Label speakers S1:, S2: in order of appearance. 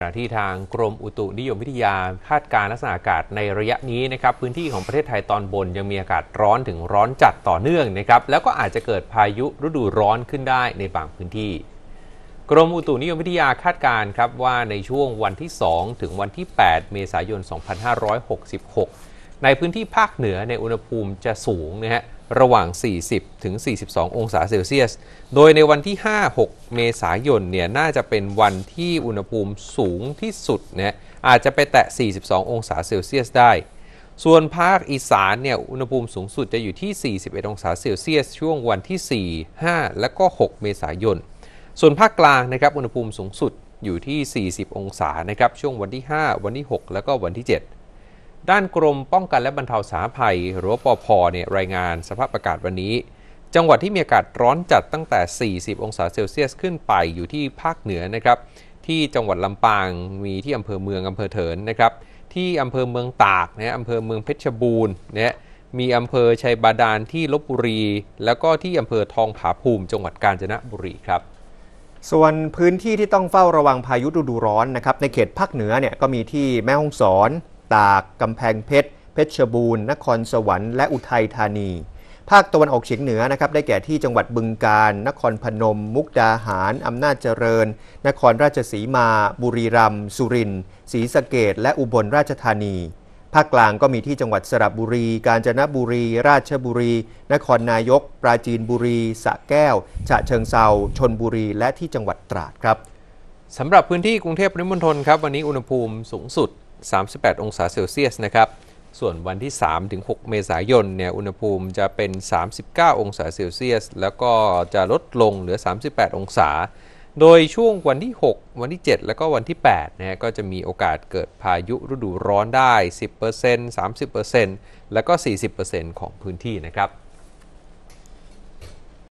S1: ขณะที่ทางกรมอุตุนิยมวิทยา คาดการณ์ลักษณะอากาศในระยะนี้นะครับพื้นที่ของประเทศไทยตอนบนยังมีอากาศร้อนถึงร้อนจัดต่อเนื่องนะครับแล้วก็อาจจะเกิดพายุฤดูร้อนขึ้นได้ในบางพื้นที่ กรมอุตุนิยมวิทยาคาดการณ์ครับว่าในช่วงวันที่ 2 ถึงวันที่ 8 เมษายน 2566 ในพื้นที่ภาคเหนือในอุณหภูมิจะสูงนะฮะระหว่าง 40 ถึง 42 องศาเซลเซียส โดยในวันที่ 5 6 เมษายน เนี่ย น่าจะเป็นวันที่อุณหภูมิสูงที่สุดนะอาจจะไปแตะ 42 องศาเซลเซียสได้ ส่วนภาคอีสาน เนี่ย อุณหภูมิสูงสุดจะอยู่ที่ 41 องศาเซลเซียส ช่วงวันที่ 4 5 และก็ 6 เมษายน ส่วนภาคกลาง นะครับ อุณหภูมิสูงสุดอยู่ที่ 40 องศา นะครับ ช่วงวันที่ 5 วันที่ 6 แล้วก็วันที่ 7ด้านกรม ป้องกันและบรรเทาสาภัยหรือปอพเนี่ยรายงานสภาพอากาศวันนี้ จังหวัดที่มีอากาศร้อนจัดตั้งแต่ 40 องศาเซลเซียสขึ้นไปอยู่ที่ภาคเหนือนะครับ ที่จังหวัดลำปางมีที่อำเภอเมืองอำเภอเถินนะครับ ที่อำเภอเมืองตากนะอำเภอเมืองเพชรบูรณ์นะมีอำเภอชัยบาดาลที่ลบบุรี แล้วก็ที่อำเภอทองผาภูมิจังหวัดกาญจนบุรีครับ
S2: ส่วนพื้นที่ที่ต้องเฝ้าระวังพายุฤดูร้อนนะครับ ในเขตภาคเหนือเนี่ยก็มีที่แม่ฮ่องสอนตากกำแพงเพชร เพชรบูรณ์นครสวรรค์และอุทัยธานี ภาคตะวันออกเฉียงเหนือนะครับได้แก่ที่จังหวัดบึงกาฬนครพนม มุกดาหาร อำนาจเจริญ นครราชสีมา บุรีรัมย์สุรินทร์ศรีสะเกดและอุบลราชธานี ภาคกลางก็มีที่จังหวัดสระบุรี กาญจนบุรี ราชบุรี นครนายก ปราจีนบุรีสระแก้วฉะเชิงเซาชนบุรีและที่จังหวัดตราดครับสำหรับพื้นที่กรุงเทพมหินค
S1: รครับวันนี้อุณหภูมิสูงสุด38 องศาเซลเซียสนะครับ ส่วนวันที่3-6ถึงเมษายน เนี่ย อุณหภูมิจะเป็น 39 องศาเซลเซียส แล้วก็จะลดลงเหลือ 38 องศา โดยช่วงวันที่ 6 วันที่ 7 แล้วก็วันที่8นะก็จะมีโอกาสเกิดพายุฤดูร้อนได้ 10% 30%แล้วก็ 40%ของพื้นที่นะครับ